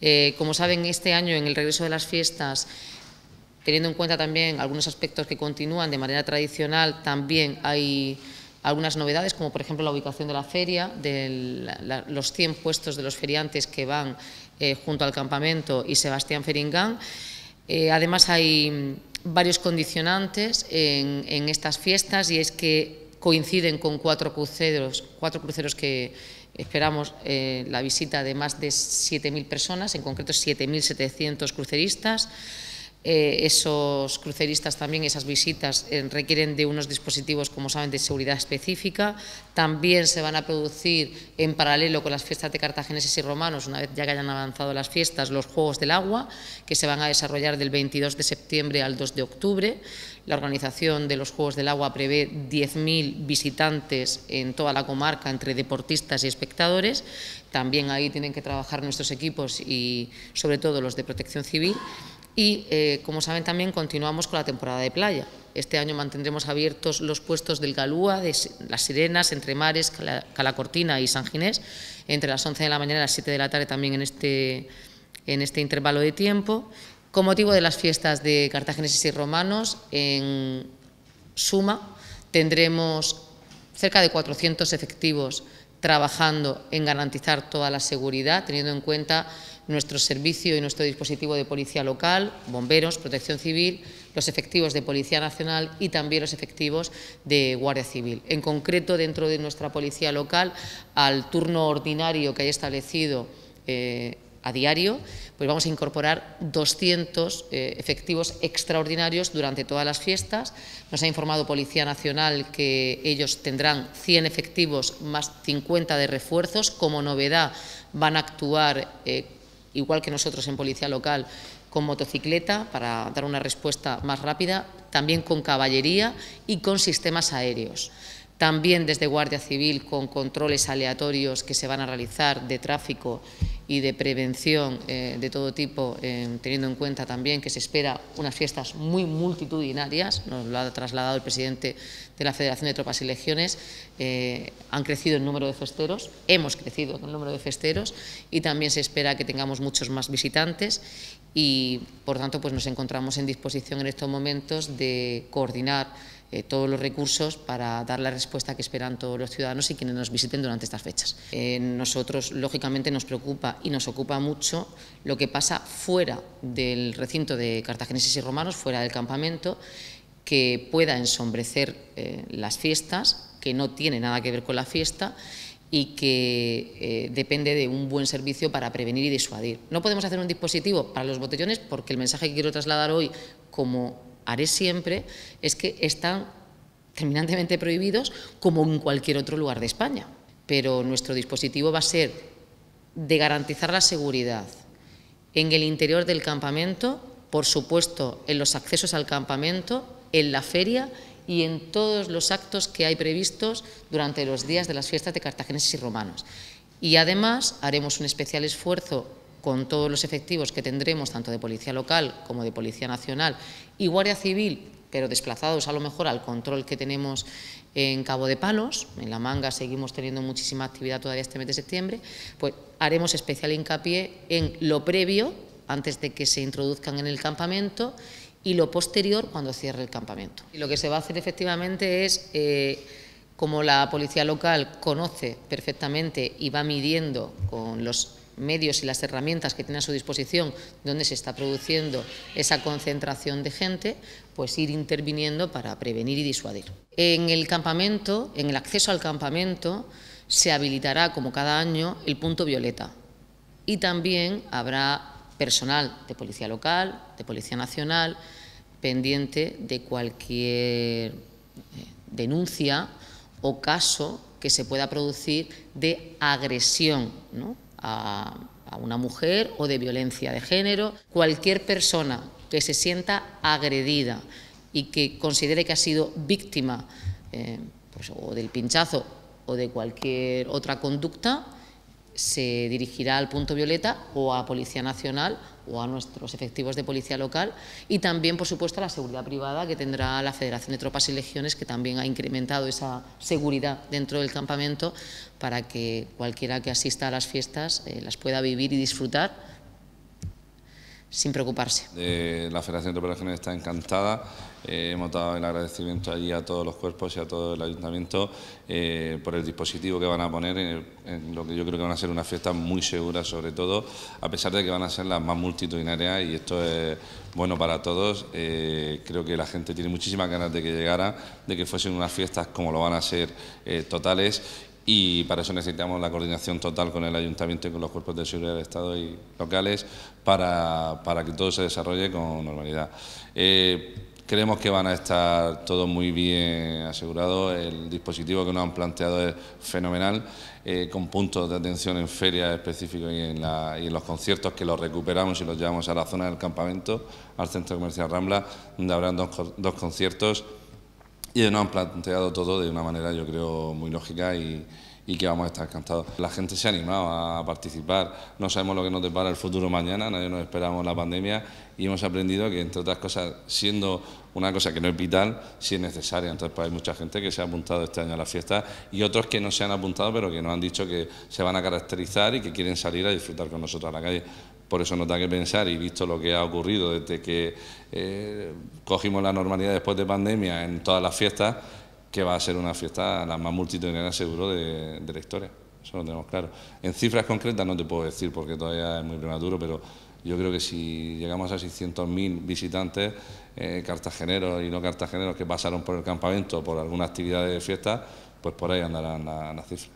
Eh, como saben, este año, en el regreso de las fiestas, teniendo en cuenta también algunos aspectos que continúan de manera tradicional, también hay algunas novedades, como por ejemplo la ubicación de la feria, de los 100 puestos de los feriantes que van eh, junto al campamento y Sebastián Feringán. Eh, además, hay varios condicionantes en, en estas fiestas y es que coinciden con cuatro cruceros, cuatro cruceros que esperamos eh, la visita de más de 7.000 personas, en concreto 7.700 cruceristas. Eh, esos cruceristas también, esas visitas, eh, requieren de unos dispositivos, como saben, de seguridad específica. También se van a producir, en paralelo con las fiestas de cartagineses y romanos, una vez ya que hayan avanzado las fiestas, los Juegos del Agua, que se van a desarrollar del 22 de septiembre al 2 de octubre. La organización de los Juegos del Agua prevé 10.000 visitantes en toda la comarca entre deportistas y espectadores. También ahí tienen que trabajar nuestros equipos y sobre todo los de protección civil. Y, eh, como saben, también continuamos con la temporada de playa. Este año mantendremos abiertos los puestos del Galúa, de Las Sirenas, Entre Mares, Calacortina y San Ginés, entre las 11 de la mañana y las 7 de la tarde también en este, en este intervalo de tiempo. Con motivo de las fiestas de cartagineses y romanos, en suma tendremos cerca de 400 efectivos trabajando en garantizar toda la seguridad, teniendo en cuenta nuestro servicio y nuestro dispositivo de policía local, bomberos, protección civil, los efectivos de Policía Nacional y también los efectivos de Guardia Civil. En concreto, dentro de nuestra policía local, al turno ordinario que haya establecido eh, a diario, pues vamos a incorporar 200 eh, efectivos extraordinarios durante todas las fiestas. Nos ha informado Policía Nacional que ellos tendrán 100 efectivos más 50 de refuerzos. Como novedad van a actuar, eh, igual que nosotros en Policía Local, con motocicleta para dar una respuesta más rápida, también con caballería y con sistemas aéreos también desde Guardia Civil con controles aleatorios que se van a realizar de tráfico y de prevención eh, de todo tipo, eh, teniendo en cuenta también que se espera unas fiestas muy multitudinarias, nos lo ha trasladado el presidente de la Federación de Tropas y Legiones, eh, han crecido el número de festeros, hemos crecido el número de festeros y también se espera que tengamos muchos más visitantes y, por tanto, pues nos encontramos en disposición en estos momentos de coordinar eh, todos los recursos para dar la respuesta que esperan todos los ciudadanos y quienes nos visiten durante estas fechas. Eh, nosotros, lógicamente, nos preocupa y nos ocupa mucho lo que pasa fuera del recinto de cartagineses y romanos, fuera del campamento, que pueda ensombrecer eh, las fiestas, que no tiene nada que ver con la fiesta y que depende de un buen servicio para prevenir y disuadir. No podemos hacer un dispositivo para los botellones porque el mensaje que quiero trasladar hoy, como haré siempre es que están terminantemente prohibidos como en cualquier otro lugar de España. Pero nuestro dispositivo va a ser de garantizar la seguridad en el interior del campamento, por supuesto, en los accesos al campamento, en la feria y en todos los actos que hay previstos durante los días de las fiestas de cartagineses y romanos. Y además haremos un especial esfuerzo con todos los efectivos que tendremos, tanto de Policía Local como de Policía Nacional y Guardia Civil, pero desplazados a lo mejor al control que tenemos en Cabo de Palos, en La Manga seguimos teniendo muchísima actividad todavía este mes de septiembre, pues haremos especial hincapié en lo previo, antes de que se introduzcan en el campamento, y lo posterior cuando cierre el campamento. Y lo que se va a hacer efectivamente es... Eh, como la policía local conoce perfectamente y va midiendo con los medios y las herramientas que tiene a su disposición donde se está produciendo esa concentración de gente, pues ir interviniendo para prevenir y disuadir. En el campamento, en el acceso al campamento, se habilitará, como cada año, el punto violeta y también habrá personal de policía local, de policía nacional, pendiente de cualquier eh, denuncia o caso que se pueda producir de agresión, ¿no? a, una mujer o de violencia de género. Cualquier persona que se sienta agredida y que considere que ha sido víctima eh, pues, o del pinchazo o de cualquier otra conducta, se dirigirá al punto violeta o a Policía Nacional o a nuestros efectivos de policía local y también, por supuesto, a la seguridad privada que tendrá la Federación de Tropas y Legiones, que también ha incrementado esa seguridad dentro del campamento para que cualquiera que asista a las fiestas eh, las pueda vivir y disfrutar sin preocuparse. la Federación de Operaciones está encantada. Eh, hemos dado el agradecimiento allí a todos los cuerpos y a todo el ayuntamiento eh, por el dispositivo que van a poner en, en, lo que yo creo que van a ser unas fiestas muy seguras, sobre todo, a pesar de que van a ser las más multitudinarias y esto es bueno para todos. Eh, creo que la gente tiene muchísimas ganas de que llegara, de que fuesen unas fiestas como lo van a ser totales y para eso necesitamos la coordinación total con el Ayuntamiento y con los cuerpos de seguridad del Estado y locales para, que todo se desarrolle con normalidad. Eh, creemos que van a estar todos muy bien asegurados, el dispositivo que nos han planteado es fenomenal, eh, con puntos de atención en ferias específicos y en, y los conciertos que los recuperamos y los llevamos a la zona del campamento, al centro comercial Rambla, donde habrán dos conciertos y eh, no, han planteado todo de una manera, yo creo, muy lógica y, y que vamos a estar encantados. La gente se ha animado a participar, no sabemos lo que nos depara el futuro mañana, nadie nos esperamos la pandemia y hemos aprendido que, entre otras cosas, siendo una cosa que no es vital, sí es necesaria. Entonces, pues, hay mucha gente que se ha apuntado este año a la fiesta y otros que no se han apuntado, pero que nos han dicho que se van a caracterizar y que quieren salir a disfrutar con nosotros a la calle. Por eso nos da que pensar y visto lo que ha ocurrido desde que eh, cogimos la normalidad después de pandemia en todas las fiestas, que va a ser una fiesta la más multitudinaria seguro de, de la historia. Eso lo tenemos claro. En cifras concretas no te puedo decir porque todavía es muy prematuro, pero yo creo que si llegamos a 600.000 visitantes eh, cartageneros y no cartageneros que pasaron por el campamento o por alguna actividad de fiesta, pues por ahí andarán las cifras.